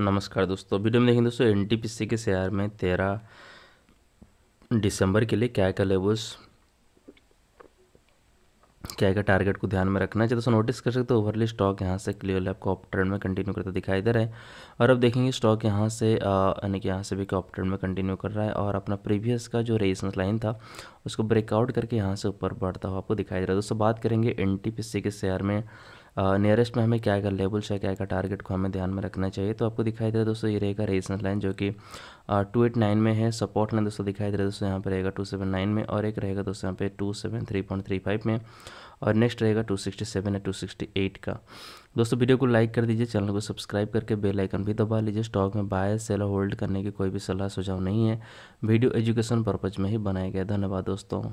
नमस्कार दोस्तों वीडियो तो में देखें दोस्तों एन के शेयर में तेरह दिसंबर के लिए क्या क्या लेवल्स क्या क्या टारगेट को ध्यान में रखना चाहिए तो दोस्तों नोटिस कर सकते हो ओवरली स्टॉक यहाँ से क्लियरली आपको अप ट्रेंड में कंटिन्यू करता दिखाई दे रहा है और अब देखेंगे स्टॉक यहाँ से यानी कि यहाँ से भी अप ट्रेंड में कंटिन्यू कर रहा है और अपना प्रीवियस का जो रेजिस्टेंस लाइन था उसको ब्रेकआउट करके यहाँ से ऊपर बढ़ता हुआ आपको दिखाई दे रहा है दोस्तों बात करेंगे एन के शेयर में नियरेस्ट में हमें क्या क्या लेवल्स है क्या क्या टारगेट को हमें ध्यान में रखना चाहिए तो आपको दिखाई दे रहा है दोस्तों ये रहेगा रेजिस्टेंस लाइन जो कि टू एट नाइन में है सपोर्ट लाइन दोस्तों दिखाई दे रहा है दोस्तों यहाँ पर रहेगा टू सेवन नाइन में और एक रहेगा दोस्तों यहाँ पे two seven three point three five में और नेक्स्ट रहेगा टू सिक्सटी सेवन या टू सिक्सटी एट का दोस्तों वीडियो को लाइक कर दीजिए चैनल को सब्सक्राइब करके बेल आइकन भी दबा लीजिए स्टॉक में बाय सेल होल्ड करने की कोई भी सलाह सुझाव नहीं है वीडियो एजुकेशन पर्पज़ में ही बनाया गया धन्यवाद दोस्तों